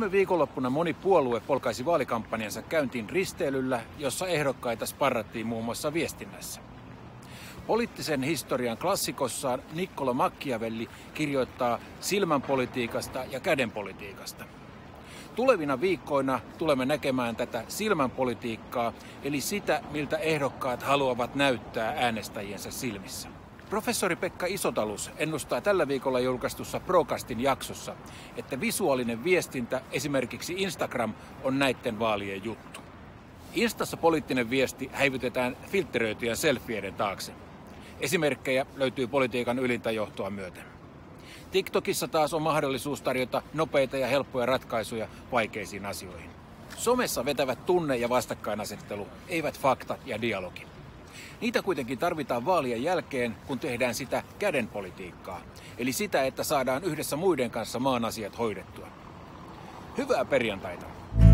Viime viikonloppuna moni puolue polkaisi vaalikampanjansa käyntiin risteilyllä, jossa ehdokkaita sparrattiin muun muassa viestinnässä. Poliittisen historian klassikossaan Niccolo Machiavelli kirjoittaa silmänpolitiikasta ja kädenpolitiikasta. Tulevina viikkoina tulemme näkemään tätä silmänpolitiikkaa, eli sitä, miltä ehdokkaat haluavat näyttää äänestäjiensä silmissä. Professori Pekka Isotalus ennustaa tällä viikolla julkaistussa Procastin jaksossa, että visuaalinen viestintä, esimerkiksi Instagram, on näiden vaalien juttu. Instassa poliittinen viesti häivytetään filtteröityjen selfieiden taakse. Esimerkkejä löytyy politiikan ylintä johtoa myöten. TikTokissa taas on mahdollisuus tarjota nopeita ja helppoja ratkaisuja vaikeisiin asioihin. Somessa vetävät tunne- ja vastakkainasettelu, eivät fakta ja dialogi. Niitä kuitenkin tarvitaan vaalien jälkeen, kun tehdään sitä kädenpolitiikkaa. Eli sitä, että saadaan yhdessä muiden kanssa maan asiat hoidettua. Hyvää perjantaita!